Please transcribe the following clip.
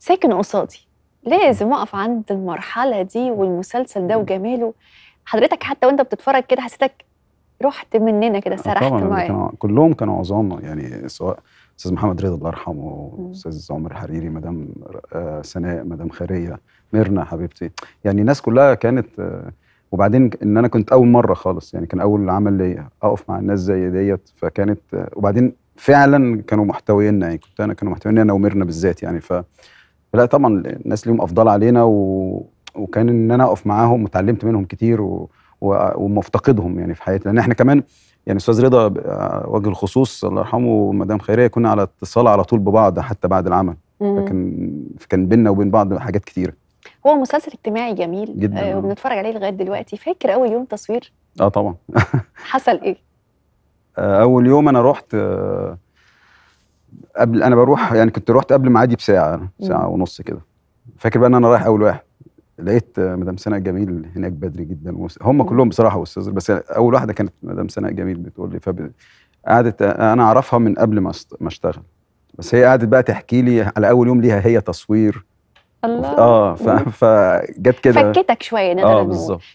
ساكن قصادي لازم اقف عند المرحله دي والمسلسل ده وجماله حضرتك حتى وانت بتتفرج كده حسيتك رحت مننا كده آه، سرحت معاه كان كلهم كانوا عظام يعني سواء استاذ محمد رضا الله يرحمه استاذ عمر حريري مدام سناء آه، مدام خيريه ميرنا حبيبتي يعني الناس كلها كانت آه، وبعدين ان انا كنت اول مره خالص يعني كان اول عمل ليا اقف مع الناس زي ديت فكانت وبعدين فعلا كانوا محتوينا يعني كنت انا كانوا محتوينا انا وميرنا بالذات يعني ف لا طبعا الناس ليهم افضال علينا و... وكان ان انا اقف معاهم وتعلمت منهم كتير و... و... ومفتقدهم يعني في حياتي لان احنا كمان يعني استاذ رضا آه، وجه الخصوص الله يرحمه ومدام خيريه كنا على اتصال على طول ببعض حتى بعد العمل لكن كان بينا وبين بعض حاجات كتيره هو مسلسل اجتماعي جميل آه، جدا آه وبنتفرج عليه لغايه دلوقتي فاكر اول يوم تصوير اه طبعا حصل ايه آه، اول يوم انا رحت آه قبل انا بروح يعني كنت رحت قبل ميعادي بساعه ساعه ونص كده فاكر بقى ان انا رايح اول واحد لقيت مدام سناء جميل هناك بدري جدا هم كلهم بصراحه استاذ بس اول واحده كانت مدام سناء جميل بتقول لي فب... قعدت انا اعرفها من قبل ما ما اشتغل بس هي قعدت بقى تحكي لي على اول يوم ليها هي تصوير الله اه فجت كده فكتك شويه نقدر آه بالظبط